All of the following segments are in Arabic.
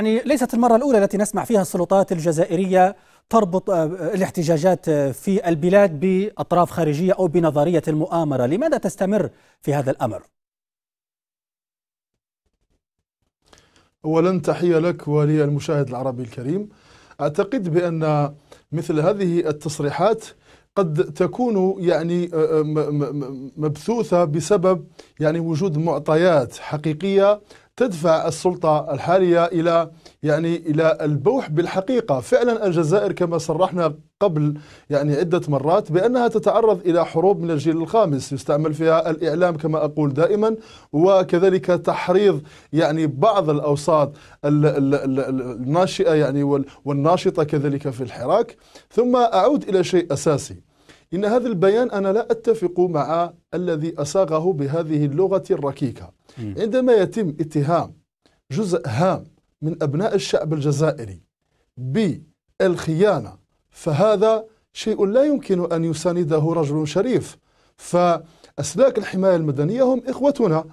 يعني ليست المرة الأولى التي نسمع فيها السلطات الجزائرية تربط آه، الاحتجاجات آه، في البلاد بأطراف خارجية أو بنظرية المؤامرة لماذا تستمر في هذا الأمر؟ أولا تحية لك وللمشاهد العربي الكريم أعتقد بأن مثل هذه التصريحات قد تكون يعني آه، مبثوثة بسبب يعني وجود معطيات حقيقية تدفع السلطة الحالية إلى يعني إلى البوح بالحقيقة فعلا الجزائر كما صرحنا قبل يعني عدة مرات بأنها تتعرض إلى حروب من الجيل الخامس يستعمل فيها الإعلام كما أقول دائما وكذلك تحريض يعني بعض الأوساط الناشئة يعني والناشطة كذلك في الحراك ثم أعود إلى شيء أساسي إن هذا البيان أنا لا أتفق مع الذي أساغه بهذه اللغة الركيكة عندما يتم اتهام جزء هام من أبناء الشعب الجزائري بالخيانة فهذا شيء لا يمكن أن يسانده رجل شريف فأسلاك الحماية المدنية هم إخوتنا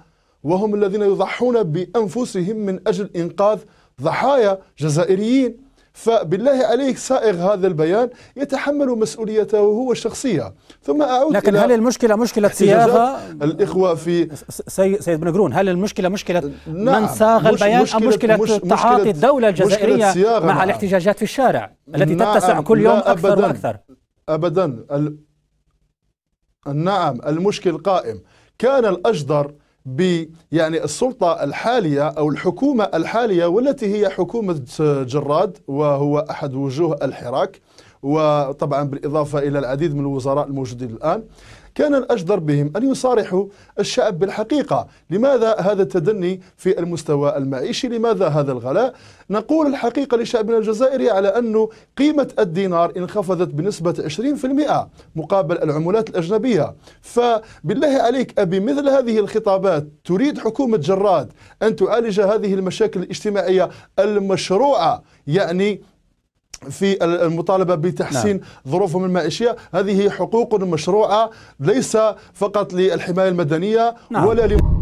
وهم الذين يضحون بأنفسهم من أجل إنقاذ ضحايا جزائريين فبالله عليك سائغ هذا البيان يتحمل مسؤوليته هو الشخصية ثم أعود لكن هل المشكلة مشكلة صياغة الإخوة في سيد سيد بن قرون هل المشكلة مشكلة نعم من صاغ البيان مشكلة أم مشكلة, مشكلة تعاطي الدولة الجزائرية مع نعم الاحتجاجات في الشارع التي نعم تتسع كل يوم أكثر أبداً وأكثر أبدا نعم المشكل قائم كان الأجدر ب يعني السلطة الحالية أو الحكومة الحالية والتي هي حكومة جراد وهو أحد وجوه الحراك وطبعا بالإضافة إلى العديد من الوزراء الموجودين الآن كان الأجدر بهم أن يصارحوا الشعب بالحقيقة لماذا هذا التدني في المستوى المعيشي لماذا هذا الغلاء نقول الحقيقة لشعبنا الجزائري على أن قيمة الدينار انخفضت بنسبة 20% مقابل العملات الأجنبية فبالله عليك أبي مثل هذه الخطابات تريد حكومة جراد أن تعالج هذه المشاكل الاجتماعية المشروعة يعني في المطالبة بتحسين نعم. ظروفهم المعيشية هذه حقوق مشروعة ليس فقط للحماية المدنية نعم. ولا لم...